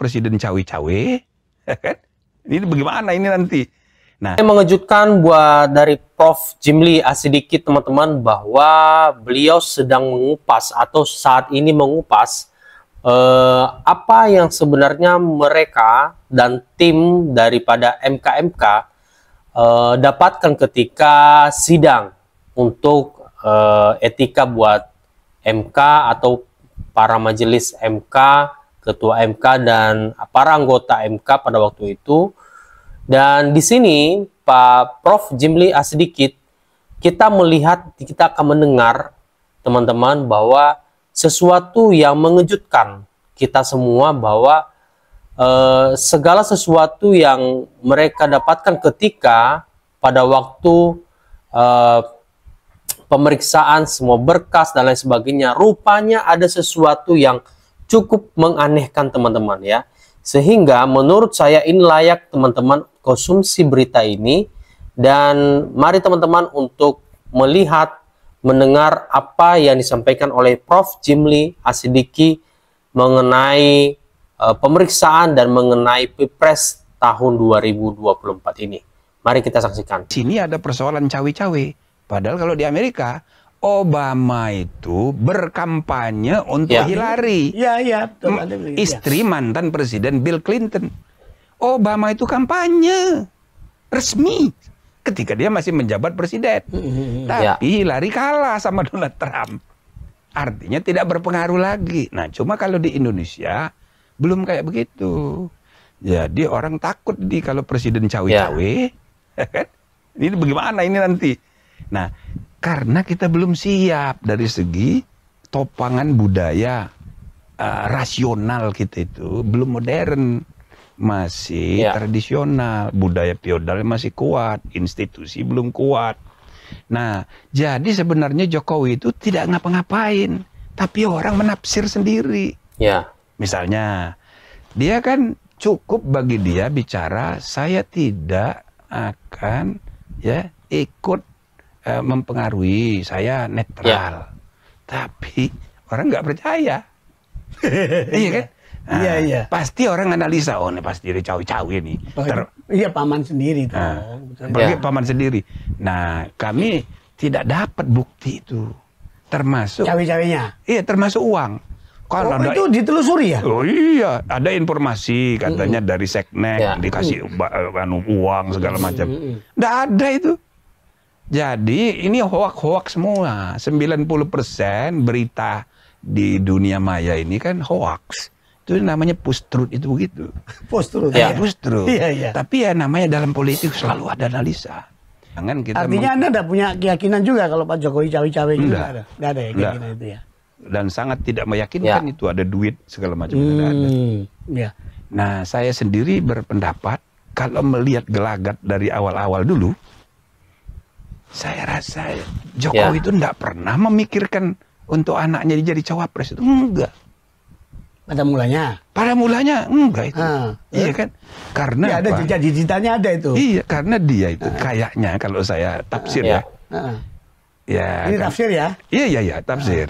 presiden cawe-cawe, ya kan? Ini bagaimana ini nanti? Nah, yang mengejutkan buat dari Prof. Jimli Asidiki ah, teman-teman bahwa beliau sedang mengupas atau saat ini mengupas eh, apa yang sebenarnya mereka dan tim daripada MKMK eh, dapatkan ketika sidang untuk eh, etika buat MK atau para majelis MK ketua MK dan para anggota MK pada waktu itu. Dan di sini Pak Prof Jimli Asidikit kita melihat kita akan mendengar teman-teman bahwa sesuatu yang mengejutkan kita semua bahwa eh, segala sesuatu yang mereka dapatkan ketika pada waktu eh, pemeriksaan semua berkas dan lain sebagainya rupanya ada sesuatu yang cukup menganehkan teman-teman ya. Sehingga menurut saya ini layak teman-teman konsumsi berita ini dan mari teman-teman untuk melihat mendengar apa yang disampaikan oleh Prof. Jimli Asidiki mengenai e, pemeriksaan dan mengenai Pilpres tahun 2024 ini. Mari kita saksikan. Sini ada persoalan cawe-cawe. Padahal kalau di Amerika Obama itu berkampanye untuk ya. Hillary. Ya, ya, betul, betul, ya. Istri ya. mantan presiden Bill Clinton. Obama itu kampanye resmi ketika dia masih menjabat presiden. Hmm, hmm, hmm. Tapi ya. Hillary kalah sama Donald Trump. Artinya tidak berpengaruh lagi. Nah, cuma kalau di Indonesia belum kayak begitu. Jadi orang takut di kalau presiden cawe-cawe, ya. ya kan? ini bagaimana ini nanti. Nah, karena kita belum siap dari segi topangan budaya uh, rasional kita itu belum modern, masih ya. tradisional, budaya feodal masih kuat, institusi belum kuat. Nah, jadi sebenarnya Jokowi itu tidak ngapa-ngapain, tapi orang menafsir sendiri. Ya. Misalnya, dia kan cukup bagi dia bicara saya tidak akan ya ikut Eh, mempengaruhi saya netral. Ya. Tapi orang nggak percaya. iya kan? Iya, nah, iya iya. Pasti orang analisa oh ini pasti dari cawi-cawi ini. Iya paman sendiri tuh. Nah, ya. paman sendiri. Nah kami tidak dapat bukti itu termasuk cawe-cawenya. Iya termasuk uang. Kalau oh, itu ditelusuri ya? Oh iya, ada informasi katanya mm -hmm. dari seknek ya. dikasih mm -hmm. uang segala macam. Tidak mm -hmm. ada itu. Jadi ini hoak-hoak semua. 90% berita di dunia maya ini kan hoax. Itu namanya push truth itu begitu. Push truth. Ya, ya. post truth. Iya, iya. Tapi ya namanya dalam politik selalu ada analisa. Jangan kita Artinya Anda tidak punya keyakinan juga kalau Pak Jokowi cawe-cawe juga gitu? enggak. ada. Enggak ada ya keyakinan enggak. itu ya. Dan sangat tidak meyakinkan ya. itu ada duit segala macam hmm, tidak ada. Ya. Nah, saya sendiri berpendapat kalau melihat gelagat dari awal-awal dulu, saya rasa Jokowi ya. itu tidak pernah memikirkan untuk anaknya jadi cawapres itu enggak. Pada mulanya? Pada mulanya enggak itu. Ah, iya ya. kan? Karena ya, ada cita-citanya ada itu. Iya, karena dia itu ah. kayaknya kalau saya ah, tafsir ya. Ya. ya Ini kan, tafsir ya? Iya, iya, iya, tafsir.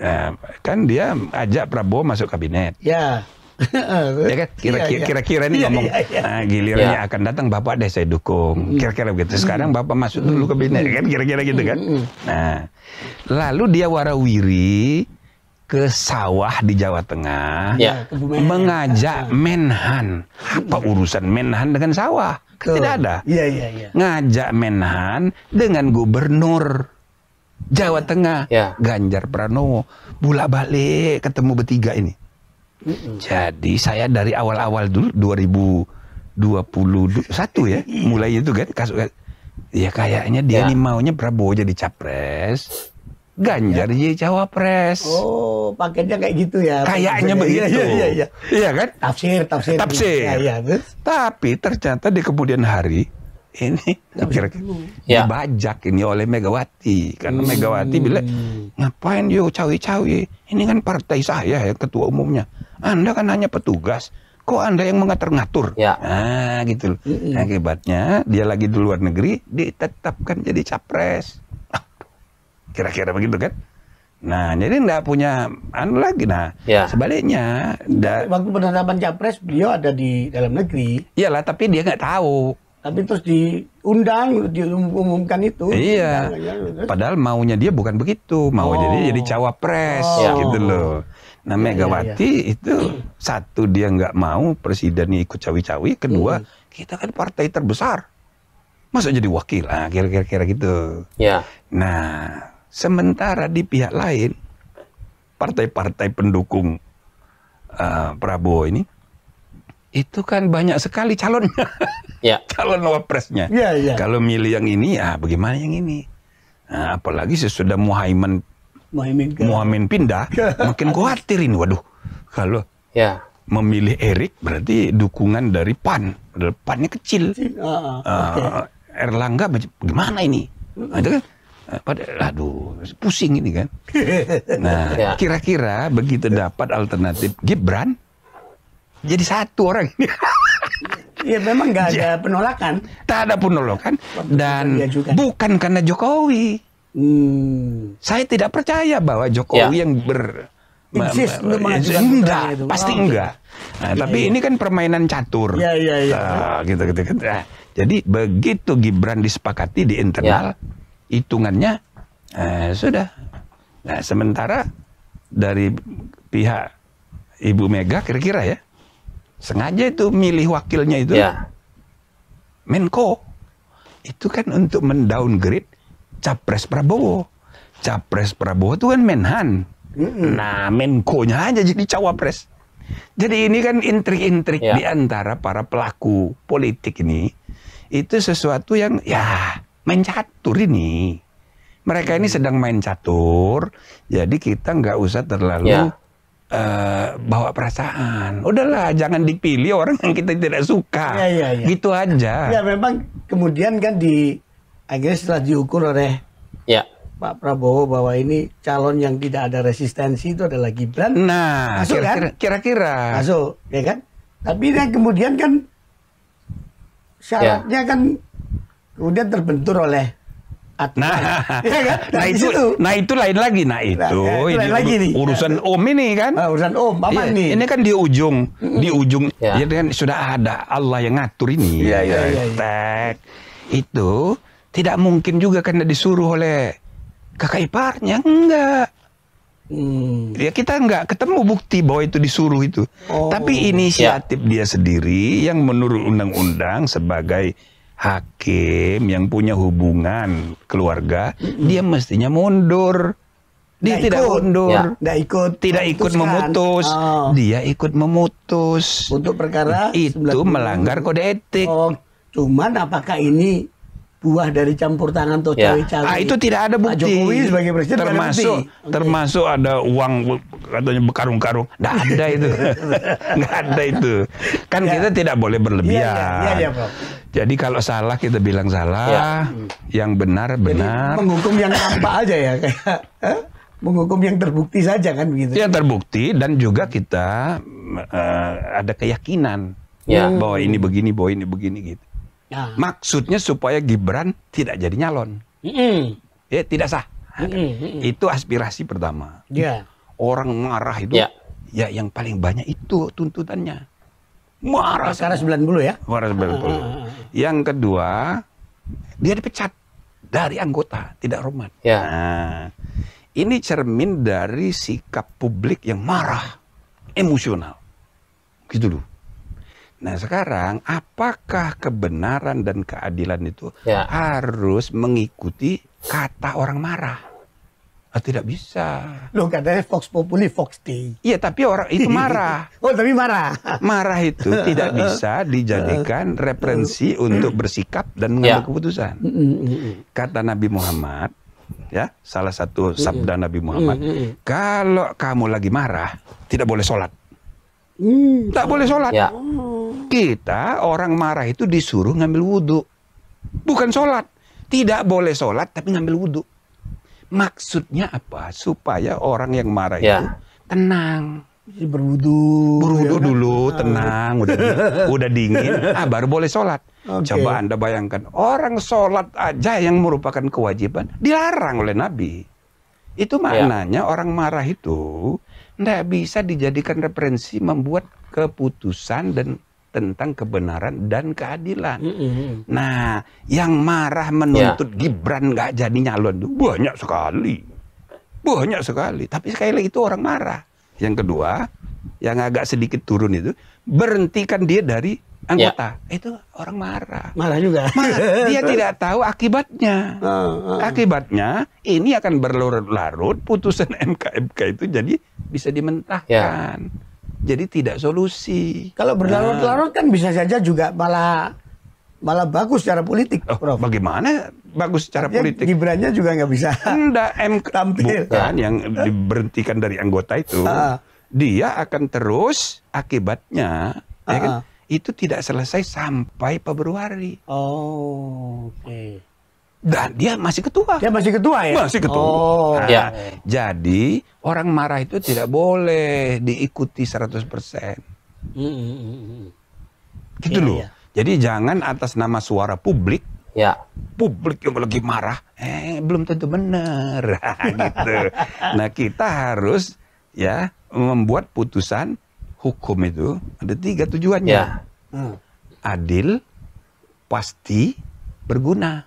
Nah, kan dia ajak Prabowo masuk kabinet. Ya ya kan kira-kira iya, iya. kira ini iya, ngomong nah, gilirannya ya. akan datang bapak deh saya dukung hmm. kira-kira begitu hmm. sekarang bapak masuk dulu ke bina kan kira-kira gitu kan hmm, nah lalu dia warawiri ke sawah di Jawa Tengah ya. mengajak Menhan apa urusan Menhan dengan sawah kan Tuh. tidak ada ya, ya, ya. ngajak Menhan dengan gubernur Jawa Tengah ya. Ganjar Pranowo bulak balik ketemu bertiga ini Mm -mm. Jadi saya dari awal-awal dulu 2021 ya iya. mulai itu kan kasus ya kayaknya dia ya. nih maunya Prabowo jadi capres. Ganjar ya. jadi cawapres. Oh, paketnya kayak gitu ya. Kayaknya iya, begitu. Iya, iya, iya. iya kan? Tafsir, tafsir. Tafsir. Ya, ya. Tapi ternyata di kemudian hari ini kira ya. dibajak ini oleh Megawati karena Megawati hmm. bilang ngapain yuk cawe-cawe ini kan partai saya ya ketua umumnya anda kan hanya petugas, kok Anda yang mengatur-ngatur? Ya. Nah, gitu loh. Mm -hmm. Akibatnya dia lagi di luar negeri ditetapkan jadi capres. Kira-kira begitu kan? Nah, jadi nggak punya anu lagi. Nah, ya. sebaliknya. Da, waktu penetapan capres, beliau ada di dalam negeri. Iyalah, tapi dia nggak tahu. Tapi terus diundang, diumumkan itu. Iya. Ya, ya, Padahal maunya dia bukan begitu. Mau oh. jadi jadi cawapres, oh. gitu loh. Nah iya, Megawati ya, ya, ya. itu satu dia nggak mau presiden ikut cawi-cawi, kedua hmm. kita kan partai terbesar, masa jadi wakil lah kira-kira gitu. Ya. Nah sementara di pihak lain partai-partai pendukung uh, Prabowo ini itu kan banyak sekali calonnya, ya. calon wapresnya. Ya, ya. Kalau milih yang ini ya bagaimana yang ini? Nah, apalagi sesudah Muhaimin Muhammad pindah, pindah makin khawatir ini. Waduh, kalau ya. memilih Erik berarti dukungan dari PAN. PANnya kecil. kecil. Uh, ah, ah, ah, okay. Erlangga gimana ini? Ada gitu kan pada aduh pusing ini kan. Nah, kira ya. kira-kira begitu dapat alternatif Gibran jadi satu orang ini. ya memang gak ada penolakan. Tak ada penolakan dan bukan karena Jokowi Hmm. Saya tidak percaya bahwa Jokowi ya. yang ber ma, ma, enggak, itu. pasti oh, enggak. Nah, tapi iya, ini iya. kan permainan catur. Ya, ya, ya. Nah, gitu, gitu, gitu. Nah, jadi begitu Gibran disepakati di internal, ya. hitungannya eh, sudah. Nah, sementara dari pihak Ibu Mega kira-kira ya, sengaja itu milih wakilnya itu. Ya. Menko itu kan untuk mendowngrade capres Prabowo. Capres Prabowo itu kan Menhan. Nah, Menko-nya aja jadi cawapres. Jadi ini kan intrik-intrik ya. di antara para pelaku politik ini itu sesuatu yang ya main catur ini. Mereka ini hmm. sedang main catur, jadi kita nggak usah terlalu ya. uh, bawa perasaan. Udahlah, jangan dipilih orang yang kita tidak suka. Ya, ya, ya. Gitu aja. Ya memang kemudian kan di akhirnya setelah diukur oleh ya. Pak Prabowo bahwa ini calon yang tidak ada resistensi itu adalah Gibran. Nah, masuk kan? kira-kira, kan? Kira-kira. Masuk, ya kan? Tapi dia kemudian kan syaratnya ya. kan kemudian terbentur oleh Atman. Nah, ya kan? nah, nah itu, itu, nah itu lain lagi, nah, nah itu, nah, ya, itu lain lagi nih. urusan ya. om ini kan, nah, urusan om, apa ya, nih? Ini kan di ujung, di ujung, ya. ya kan sudah ada Allah yang ngatur ini. Iya iya. Ya, ya. Tek, itu tidak mungkin juga karena disuruh oleh kakak iparnya enggak. Hmm. Ya kita enggak ketemu bukti bahwa itu disuruh itu. Oh. Tapi ya. inisiatif ya. dia sendiri yang menurut undang-undang sebagai hakim yang punya hubungan keluarga, hmm. dia mestinya mundur. Dia nggak tidak mundur, ya. tidak ikut, tidak ikut memutus. Oh. Dia ikut memutus. Untuk perkara itu melanggar kode etik. Oh. Cuman apakah ini buah dari campur tangan atau ya. cawe-cawe. Ah, itu tidak ada bukti. Pak Jokowi sebagai presiden termasuk ada bukti. termasuk okay. ada uang katanya bekarung-karung. nggak ada itu. nggak ada itu. Kan ya. kita tidak boleh berlebihan. Ya, ya, ya, ya, Jadi kalau salah kita bilang salah, ya. yang benar benar. menghukum yang apa aja ya kayak eh, menghukum yang terbukti saja kan begitu. Yang terbukti dan juga kita uh, ada keyakinan ya. bahwa ini begini, bahwa ini begini gitu. Ya. Maksudnya supaya Gibran tidak jadi nyalon. Mm -mm. Ya, tidak sah. Mm -mm. Itu aspirasi pertama. Yeah. Orang marah itu yeah. ya yang paling banyak itu tuntutannya. Marah. sembilan 90 ya. Marah 90. Ah, ah, ah, ah. Yang kedua, dia dipecat dari anggota, tidak hormat. Ya. Nah, ini cermin dari sikap publik yang marah, emosional. Gitu loh. Nah sekarang apakah kebenaran dan keadilan itu ya. harus mengikuti kata orang marah? Ah, tidak bisa. Loh katanya Fox Populi Fox T. Iya tapi orang itu marah. oh tapi marah. Marah itu tidak bisa dijadikan referensi untuk bersikap dan mengambil ya. keputusan. Mm, mm, mm, kata Nabi Muhammad, ya salah satu sabda Nabi Muhammad, kalau kamu lagi marah tidak boleh sholat. Hmm. Tak boleh sholat. Ya. Kita orang marah itu disuruh ngambil wudhu. Bukan sholat. Tidak boleh sholat tapi ngambil wudhu. Maksudnya apa? Supaya orang yang marah ya. itu tenang. Berwudhu. Berwudhu ya, kan? dulu, kan? tenang, udah udah dingin, ah baru boleh sholat. Okay. Coba Anda bayangkan, orang sholat aja yang merupakan kewajiban dilarang oleh Nabi. Itu ya. maknanya ya. orang marah itu tidak bisa dijadikan referensi membuat keputusan dan tentang kebenaran dan keadilan. Mm -hmm. Nah, yang marah menuntut yeah. Gibran nggak jadi nyalon itu banyak sekali, banyak sekali. Tapi sekali lagi itu orang marah. Yang kedua, yang agak sedikit turun itu berhentikan dia dari anggota ya. itu orang marah marah juga marah. dia tidak tahu akibatnya uh, uh. akibatnya ini akan berlarut-larut putusan MK itu jadi bisa dimentahkan ya. jadi tidak solusi kalau berlarut-larut ah. kan bisa saja juga malah malah bagus secara politik oh, Prof. bagaimana bagus secara ya, politik Gibrannya juga nggak bisa Anda MK tampil bukan yang diberhentikan dari anggota itu uh. dia akan terus akibatnya uh. ya kan itu tidak selesai sampai Februari. Oh, oke. Okay. Dan dia masih ketua. Dia masih ketua ya? Masih ketua. Oh. Nah, ya. Jadi orang marah itu tidak boleh diikuti 100%. Mm -hmm. Gitu iya, loh. Iya. Jadi jangan atas nama suara publik Ya. Publik yang lagi marah, eh belum tentu benar gitu. Nah, kita harus ya membuat putusan hukum itu ada tiga tujuannya. Ya. Hmm. Adil, pasti, berguna.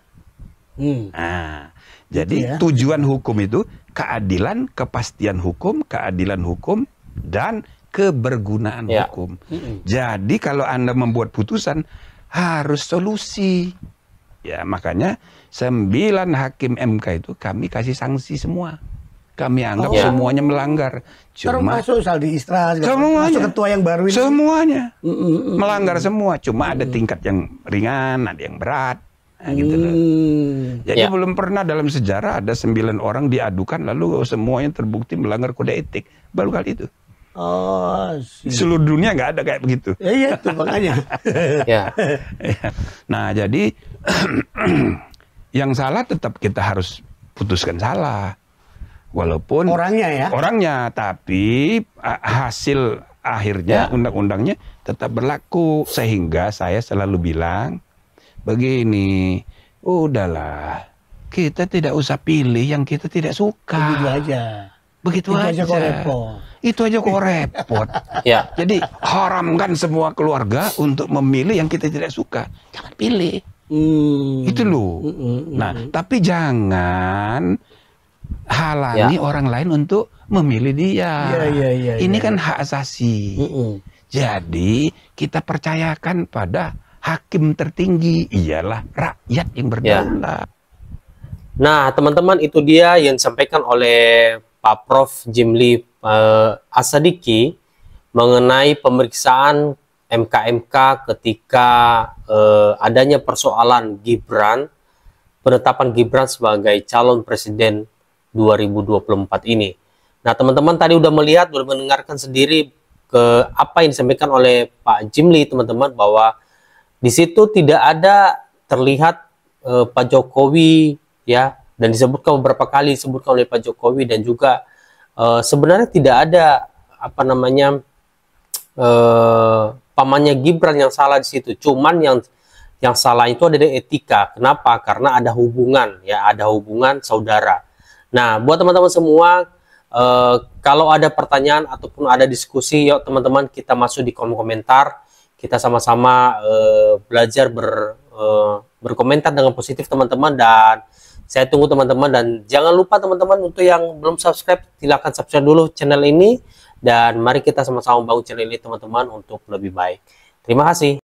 Hmm. Nah, jadi gitu ya. tujuan hukum itu keadilan, kepastian hukum, keadilan hukum, dan kebergunaan ya. hukum. Hmm. Jadi kalau Anda membuat putusan, harus solusi. Ya, makanya sembilan hakim MK itu kami kasih sanksi semua kami anggap oh. semuanya melanggar. Cuma termasuk Saldi Isra, semuanya ketua yang baru ini. Semuanya melanggar semua, cuma ada tingkat yang ringan, ada yang berat. Nah, gitu Hmm. Jadi ya. belum pernah dalam sejarah ada sembilan orang diadukan lalu semuanya terbukti melanggar kode etik. Baru kali itu. Oh, seluruh dunia nggak ada kayak begitu. Ya, iya itu makanya. Ya. Ya. Nah jadi yang salah tetap kita harus putuskan salah. Walaupun orangnya ya. Orangnya, tapi hasil akhirnya ya. undang-undangnya tetap berlaku sehingga saya selalu bilang begini, udahlah kita tidak usah pilih yang kita tidak suka. Begitu aja. Begitu itu aja. Itu aja kok repot. ya. Jadi haramkan semua keluarga untuk memilih yang kita tidak suka. Jangan pilih. Hmm. Itu loh. Hmm, hmm, hmm. Nah, hmm. tapi jangan halangi ya. orang lain untuk memilih dia. Ya, ya, ya, Ini ya. kan hak asasi. Uh -uh. Jadi kita percayakan pada hakim tertinggi ialah rakyat yang berdaulat. Ya. Nah, teman-teman itu dia yang disampaikan oleh Pak Prof. Jimli uh, Asadiki mengenai pemeriksaan MKMK ketika uh, adanya persoalan Gibran penetapan Gibran sebagai calon presiden 2024 ini. Nah, teman-teman tadi sudah melihat, sudah mendengarkan sendiri ke apa yang disampaikan oleh Pak Jimli, teman-teman, bahwa di situ tidak ada terlihat eh, Pak Jokowi, ya, dan disebutkan beberapa kali disebutkan oleh Pak Jokowi dan juga eh, sebenarnya tidak ada apa namanya eh, pamannya Gibran yang salah di situ. Cuman yang yang salah itu ada di etika. Kenapa? Karena ada hubungan, ya, ada hubungan saudara Nah, buat teman-teman semua, eh, kalau ada pertanyaan ataupun ada diskusi, yuk teman-teman kita masuk di kolom komentar. Kita sama-sama eh, belajar ber, eh, berkomentar dengan positif teman-teman dan saya tunggu teman-teman dan jangan lupa teman-teman untuk yang belum subscribe, silahkan subscribe dulu channel ini dan mari kita sama-sama bangun channel ini teman-teman untuk lebih baik. Terima kasih.